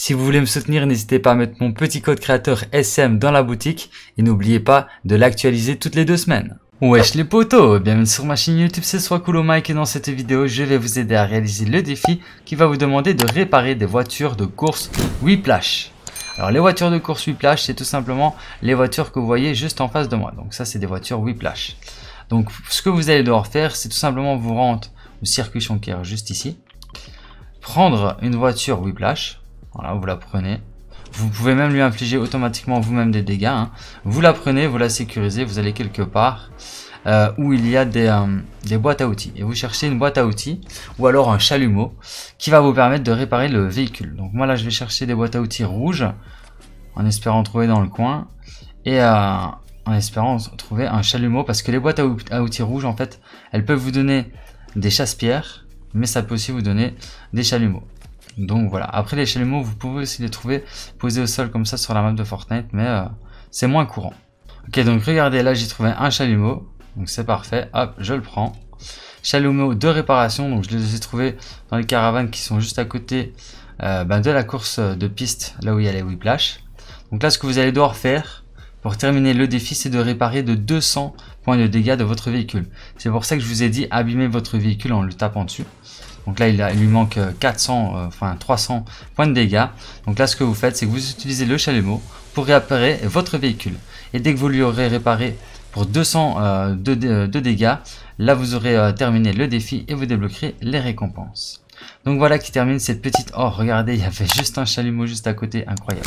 Si vous voulez me soutenir, n'hésitez pas à mettre mon petit code créateur SM dans la boutique et n'oubliez pas de l'actualiser toutes les deux semaines. Wesh les potos, bienvenue sur ma chaîne YouTube, c'est soit cool Mike et dans cette vidéo je vais vous aider à réaliser le défi qui va vous demander de réparer des voitures de course Whiplash. Alors les voitures de course Whiplash c'est tout simplement les voitures que vous voyez juste en face de moi, donc ça c'est des voitures Whiplash. Donc ce que vous allez devoir faire c'est tout simplement vous rendre au circuit Shonker juste ici, prendre une voiture Whiplash, voilà, vous la prenez. Vous pouvez même lui infliger automatiquement vous-même des dégâts. Hein. Vous la prenez, vous la sécurisez, vous allez quelque part euh, où il y a euh, des, boîtes à outils. Et vous cherchez une boîte à outils ou alors un chalumeau qui va vous permettre de réparer le véhicule. Donc moi là je vais chercher des boîtes à outils rouges en espérant trouver dans le coin. Et euh, en espérant trouver un chalumeau parce que les boîtes à outils rouges en fait elles peuvent vous donner des chasse-pierres mais ça peut aussi vous donner des chalumeaux. Donc voilà. Après, les chalumeaux, vous pouvez aussi les trouver posés au sol comme ça sur la map de Fortnite, mais euh, c'est moins courant. Ok, donc regardez, là j'ai trouvé un chalumeau. Donc c'est parfait. Hop, je le prends. Chalumeau de réparation. Donc je les ai trouvés dans les caravanes qui sont juste à côté euh, bah, de la course euh, de piste, là où il y a les Whiplash. Donc là, ce que vous allez devoir faire pour terminer le défi, c'est de réparer de 200 points de dégâts de votre véhicule. C'est pour ça que je vous ai dit abîmer votre véhicule en le tapant dessus. Donc là, il, lui manque 400, euh, euh, enfin 300 points de dégâts. Donc là, ce que vous faites, c'est que vous utilisez le chalumeau pour réparer votre véhicule. Et dès que vous lui aurez réparé pour 200 euh, de, dégâts, là, vous aurez terminé le défi et vous débloquerez les récompenses. Donc voilà qui termine cette petite... Oh, regardez, il y avait juste un chalumeau juste à côté, incroyable.